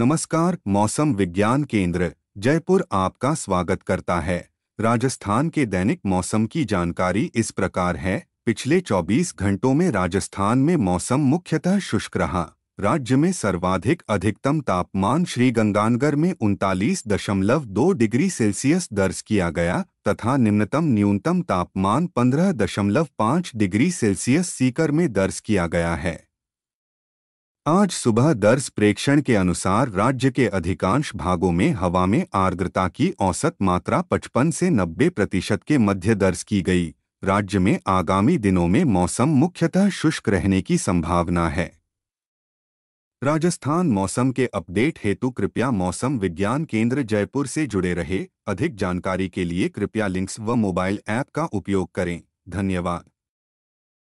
नमस्कार मौसम विज्ञान केंद्र जयपुर आपका स्वागत करता है राजस्थान के दैनिक मौसम की जानकारी इस प्रकार है पिछले 24 घंटों में राजस्थान में मौसम मुख्यतः शुष्क रहा राज्य में सर्वाधिक अधिकतम तापमान श्री गंगानगर में उनतालीस दशमलव दो डिग्री सेल्सियस दर्ज किया गया तथा निम्नतम न्यूनतम तापमान पंद्रह दशमलव पाँच डिग्री सेल्सियस सीकर में दर्ज किया गया है आज सुबह दर्ज प्रेक्षण के अनुसार राज्य के अधिकांश भागों में हवा में आर्द्रता की औसत मात्रा 55 से 90 प्रतिशत के मध्य दर्ज की गई राज्य में आगामी दिनों में मौसम मुख्यतः शुष्क रहने की संभावना है राजस्थान मौसम के अपडेट हेतु कृपया मौसम विज्ञान केंद्र जयपुर से जुड़े रहे अधिक जानकारी के लिए कृपया लिंक्स व मोबाइल ऐप का उपयोग करें धन्यवाद